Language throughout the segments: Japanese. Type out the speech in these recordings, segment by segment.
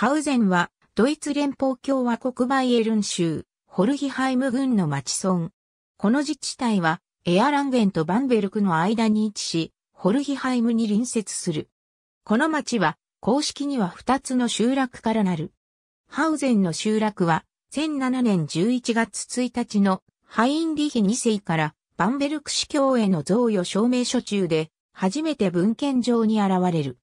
ハウゼンは、ドイツ連邦共和国バイエルン州、ホルヒハイム郡の町村。この自治体は、エアランゲンとバンベルクの間に位置し、ホルヒハイムに隣接する。この町は、公式には2つの集落からなる。ハウゼンの集落は、1007年11月1日のハインリヒ2世からバンベルク司教への贈与証明書中で、初めて文献上に現れる。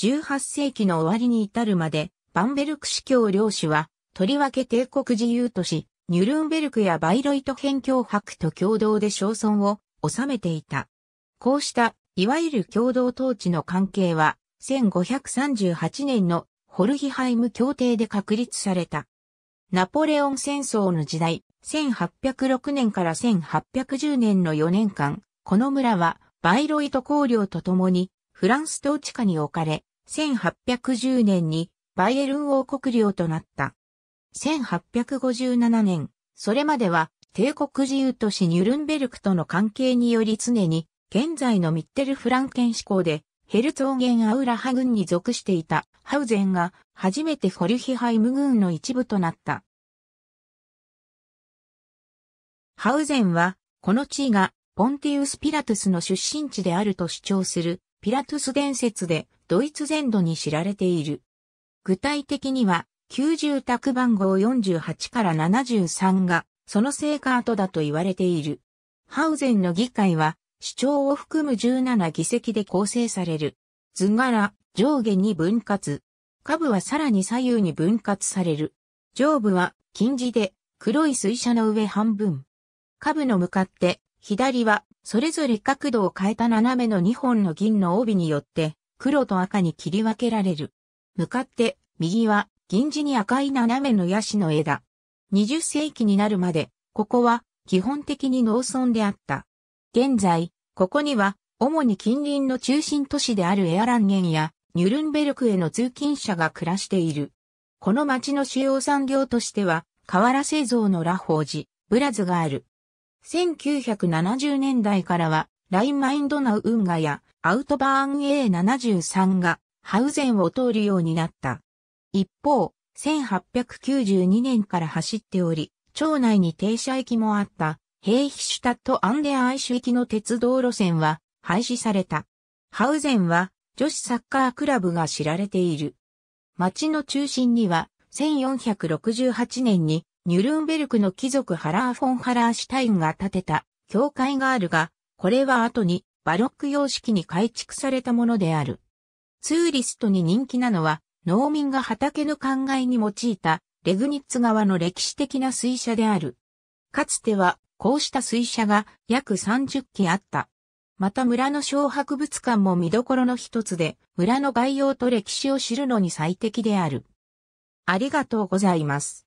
18世紀の終わりに至るまで、バンベルク司教領主は、とりわけ帝国自由都市、ニュルンベルクやバイロイト辺境博と共同で小村を治めていた。こうした、いわゆる共同統治の関係は、1538年のホルヒハイム協定で確立された。ナポレオン戦争の時代、1806年から1810年の4年間、この村はバイロイト公領と共にフランス統治下に置かれ、1810年にバイエルン王国領となった。1857年、それまでは帝国自由都市ニュルンベルクとの関係により常に現在のミッテルフランケン志向でヘルツォーゲンアウラハ軍に属していたハウゼンが初めてホルヒハイム軍の一部となった。ハウゼンはこの地位がポンティウス・ピラトゥスの出身地であると主張するピラトゥス伝説でドイツ全土に知られている。具体的には、90宅番号48から73が、その成果カートだと言われている。ハウゼンの議会は、市長を含む17議席で構成される。図柄、上下に分割。下部はさらに左右に分割される。上部は金字で黒い水車の上半分。下部の向かって左はそれぞれ角度を変えた斜めの2本の銀の帯によって黒と赤に切り分けられる。向かって、右は、銀地に赤い斜めのヤシの枝。20世紀になるまで、ここは、基本的に農村であった。現在、ここには、主に近隣の中心都市であるエアランゲンや、ニュルンベルクへの通勤者が暮らしている。この町の主要産業としては、河原製造のラホージ、ブラズがある。1970年代からは、ラインマインドナウ運河やアウトバーン A73 がハウゼンを通るようになった。一方、1892年から走っており、町内に停車駅もあった、ヘイヒシュタット・アンデアアイシュ行きの鉄道路線は廃止された。ハウゼンは女子サッカークラブが知られている。町の中心には1468年にニュルンベルクの貴族ハラー・フォン・ハラーシュタインが建てた教会があるが、これは後にバロック様式に改築されたものである。ツーリストに人気なのは、農民が畑の灌漑に用いたレグニッツ川の歴史的な水車である。かつては、こうした水車が約30基あった。また村の小博物館も見どころの一つで、村の概要と歴史を知るのに最適である。ありがとうございます。